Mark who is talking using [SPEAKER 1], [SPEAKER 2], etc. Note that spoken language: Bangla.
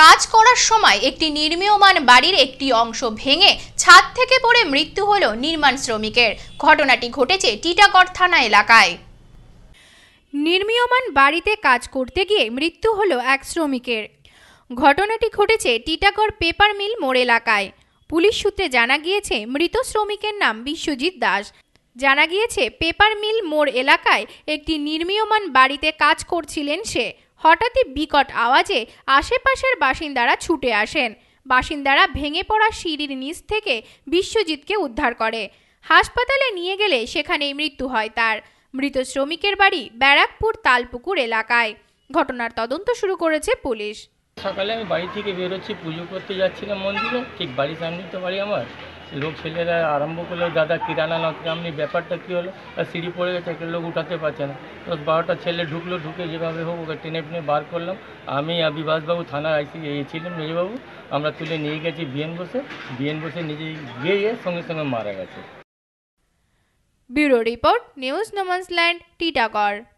[SPEAKER 1] কাজ করার সময় একটি নির্মীয়মান বাড়ির একটি অংশ ভেঙে ছাদ থেকে পড়ে মৃত্যু হল নির্মাণ শ্রমিকের ঘটনাটি ঘটেছে টিটাগড় থানা এলাকায় নির্মীয়মান বাড়িতে কাজ করতে গিয়ে মৃত্যু হল এক শ্রমিকের ঘটনাটি ঘটেছে টিটাগড় পেপার মিল মোড় এলাকায় পুলিশ সূত্রে জানা গিয়েছে মৃত শ্রমিকের নাম বিশ্বজিৎ দাস জানা গিয়েছে পেপার মিল মোড় এলাকায় একটি নির্মীয়মান বাড়িতে কাজ করছিলেন সে হঠাৎই বিকট আওয়াজে আশেপাশের বাসিন্দারা ছুটে আসেন বাসিন্দারা ভেঙে পড়া সিঁড়ির নিচ থেকে বিশ্বজিৎকে উদ্ধার করে হাসপাতালে নিয়ে গেলে সেখানেই মৃত্যু হয় তার মৃত শ্রমিকের বাড়ি ব্যারাকপুর তালপুকুর এলাকায় ঘটনার তদন্ত শুরু করেছে পুলিশ
[SPEAKER 2] সকালে আমি বাড়ি থেকে বেরোচ্ছি পুজো করতে যাচ্ছিলাম মন্দিরে ঠিক বাড়ির সামনেই তো বাড়ি আমার লোক ছেলেরা আরম্ভ করলো দাদা কিরানা না আপনি ব্যাপারটা কী হলো আর সিঁড়ি পড়ে গেছে একটা লোক উঠাতে পারছে না দশ বারোটা ছেলে ঢুকলো ঢুকে যেভাবে হোক ওকে টেনে টেনে বার করলাম আমি বিভাসবাবু থানার আইসি ছিলাম মেজবাবু আমরা তুলে নিয়ে গেছি বিএন বসে বিএন বসে নিজে গিয়ে সঙ্গে সঙ্গে মারা গেছে
[SPEAKER 1] bureau report news no man's land Titagarh